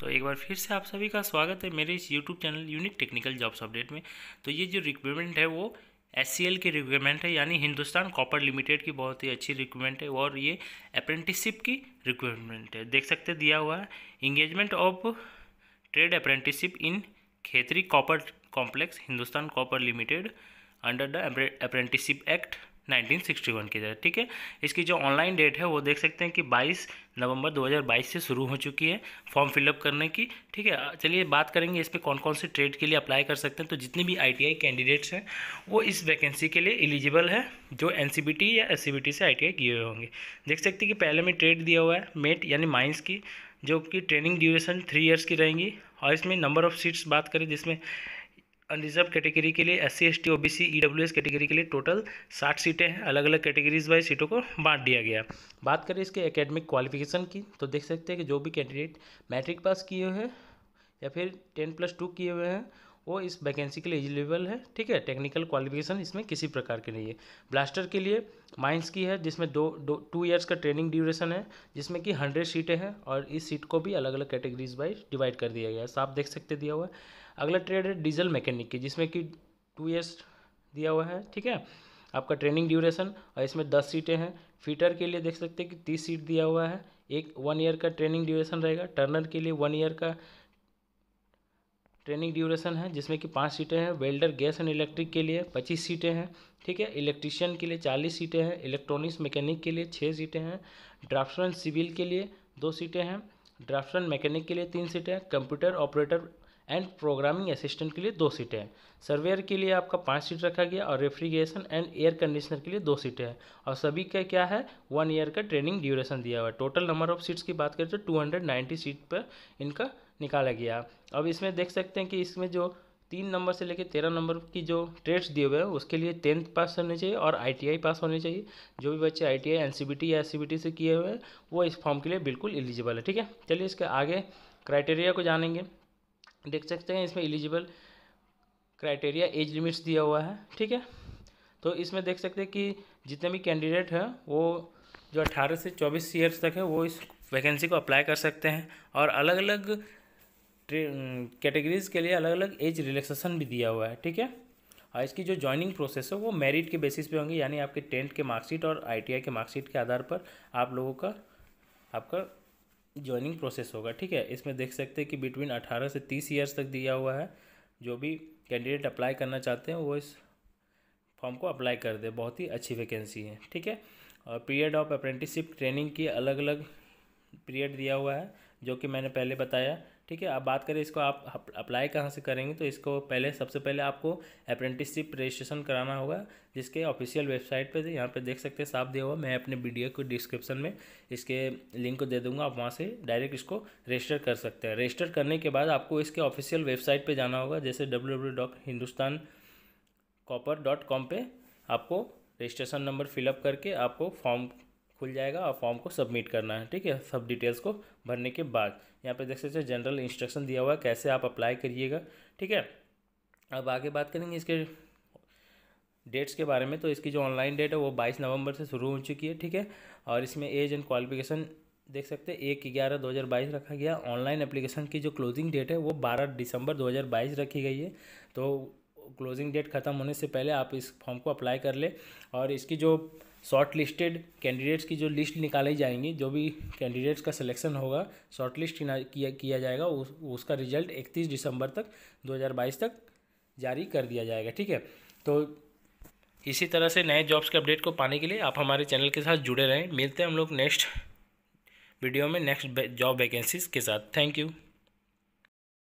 तो एक बार फिर से आप सभी का स्वागत है मेरे इस YouTube channel unique technical jobs update में तो ये जो रिक्वायरमेंट है वो एस की रिक्वायरमेंट है यानी हिंदुस्तान कॉपर लिमिटेड की बहुत ही अच्छी रिक्वायरमेंट है और ये अप्रेंटिसशिप की रिक्वायरमेंट है देख सकते दिया हुआ है engagement of trade apprenticeship in Khetri copper complex Hindustan copper limited under the apprenticeship act 1961 की तरह ठीक है इसकी जो ऑनलाइन डेट है वो देख सकते हैं कि 22 नवंबर 2022 से शुरू हो चुकी है फॉर्म फिलअप करने की ठीक है चलिए बात करेंगे इस पर कौन कौन से ट्रेड के लिए अप्लाई कर सकते हैं तो जितने भी आई कैंडिडेट्स हैं वो इस वैकेंसी के लिए एलिजिबल है जो एन या एस से आई किए हुए होंगे देख सकते हैं कि पहले में ट्रेड दिया हुआ है मेट यानी माइंस की जो कि ट्रेनिंग ड्यूरेशन थ्री ईयर्स की रहेंगी और इसमें नंबर ऑफ सीट्स बात करें जिसमें अनरिजर्व कैटेगरी के लिए S C S T O B C E W S category के लिए टोटल साठ सीटें हैं अलग अलग कैटेगरीज वाइज सीटों को बांट दिया गया बात करें इसके एकेडमिक क्वालिफिकेशन की तो देख सकते हैं कि जो भी कैंडिडेट मैट्रिक पास किए हुए हैं या फिर टेन प्लस टू किए हुए हैं वो इस वैकेंसी के लिए एलिजिबल है ठीक है टेक्निकल क्वालिफिकेशन इसमें किसी प्रकार के नहीं है ब्लास्टर के लिए माइंस की है जिसमें दो दो टू ईयर्स का ट्रेनिंग ड्यूरेशन है जिसमें कि हंड्रेड सीटें हैं और इस सीट को भी अलग अलग कैटेगरीज वाइज डिवाइड कर दिया गया है साफ देख सकते दिया हुआ है अगला ट्रेड है डीजल मैकेनिक की जिसमें कि टू ईयर्स दिया हुआ है ठीक है आपका ट्रेनिंग ड्यूरेशन और इसमें दस सीटें हैं फीटर के लिए देख सकते हैं कि तीस सीट दिया हुआ है एक वन ईयर का ट्रेनिंग ड्यूरेशन रहेगा टर्नर के लिए वन ईयर का ट्रेनिंग ड्यूरेशन है जिसमें कि पाँच सीटें हैं वेल्डर गैस एंड इलेक्ट्रिक के लिए पच्चीस सीटें हैं ठीक है इलेक्ट्रीशियन के लिए चालीस सीटें हैं इलेक्ट्रॉनिक्स मैकेनिक के लिए छः सीटें हैं ड्राफ्टमैन सिविल के लिए दो सीटें हैं ड्राफ्टमैन मैकेनिक के लिए तीन सीटें हैं computer operator and programming assistant के लिए दो सीटें हैं सर्वेयर के लिए आपका पाँच सीट रखा गया और रेफ्रिजरेशन एंड एयर कंडीशनर के लिए दो सीटें हैं और सभी का क्या है वन ईयर का ट्रेनिंग ड्यूरेशन दिया हुआ है टोटल नंबर ऑफ सीट्स की बात करें तो टू हंड्रेड नाइन्टी सीट पर इनका निकाला गया अब इसमें देख सकते हैं कि इसमें जो तीन नंबर से लेकर तेरह नंबर की जो ट्रेड्स दिए हुए हैं उसके लिए टेंथ पास होने चाहिए और आईटीआई पास होने चाहिए जो भी बच्चे आईटीआई एनसीबीटी या एससीबीटी से किए हुए हैं वो इस फॉर्म के लिए बिल्कुल एलिजिबल है ठीक है चलिए इसके आगे क्राइटेरिया को जानेंगे देख सकते हैं इसमें एलिजिबल क्राइटेरिया एज लिमिट्स दिया हुआ है ठीक है तो इसमें देख सकते हैं कि जितने भी कैंडिडेट हैं वो जो 18 से 24 ईयर्स तक है वो इस वैकेंसी को अप्लाई कर सकते हैं और अलग अलग कैटेगरीज के लिए अलग अलग एज रिलैक्सेशन भी दिया हुआ है ठीक है और इसकी जो ज्वाइनिंग प्रोसेस है वो मेरिट के बेसिस पे होंगी यानी आपके टेंथ के मार्कशीट और आईटीआई के मार्कशीट के आधार पर आप लोगों का आपका ज्वाइनिंग प्रोसेस होगा ठीक है इसमें देख सकते हैं कि बिटवीन अठारह से तीस ईयर्स तक दिया हुआ है जो भी कैंडिडेट अप्लाई करना चाहते हैं वो इस फॉर्म को अप्लाई कर दे बहुत ही अच्छी वैकेंसी है ठीक है और पीरियड ऑफ अप्रेंटिसशिप ट्रेनिंग की अलग अलग पीरियड दिया हुआ है जो कि मैंने पहले बताया ठीक है अब बात करें इसको आप अप्लाई कहाँ से करेंगे तो इसको पहले सबसे पहले आपको अप्रेंटिसशिप रजिस्ट्रेशन कराना होगा जिसके ऑफिशियल वेबसाइट पे यहाँ पे देख सकते हैं साफ दिया हुआ मैं अपने वीडियो को डिस्क्रिप्शन में इसके लिंक को दे दूंगा आप वहाँ से डायरेक्ट इसको रजिस्टर कर सकते हैं रजिस्टर करने के बाद आपको इसके ऑफिशियल वेबसाइट पर जाना होगा जैसे डब्ल्यू कॉपर डॉट कॉम पर आपको रजिस्ट्रेशन नंबर फिलअप करके आपको फॉर्म खुल जाएगा और फॉर्म को सबमिट करना है ठीक है सब डिटेल्स को भरने के बाद यहाँ पे देख सकते हैं जनरल इंस्ट्रक्शन दिया हुआ है कैसे आप अप्लाई करिएगा ठीक है अब आगे बात करेंगे इसके डेट्स के बारे में तो इसकी जो ऑनलाइन डेट है वो बाईस नवंबर से शुरू हो चुकी है ठीक है और इसमें एज एंड क्वालिफिकेशन देख सकते हैं एक ग्यारह दो हज़ार बाईस रखा गया ऑनलाइन एप्लीकेशन की जो क्लोजिंग डेट है वो बारह दिसंबर दो हज़ार बाईस रखी गई है तो क्लोजिंग डेट ख़त्म होने से पहले आप इस फॉर्म को अप्लाई कर ले और इसकी जो शॉर्ट लिस्टेड कैंडिडेट्स की जो लिस्ट निकाली जाएंगी जो भी कैंडिडेट्स का सिलेक्शन होगा शॉर्ट लिस्ट किया किया जाएगा उस, उसका रिजल्ट 31 दिसंबर तक 2022 तक जारी कर दिया जाएगा ठीक है तो इसी तरह से नए जॉब्स के अपडेट को पाने के लिए आप हमारे चैनल के साथ जुड़े रहें मिलते हैं हम लोग नेक्स्ट वीडियो में नेक्स्ट जॉब वैकेंसीज़ के साथ थैंक यू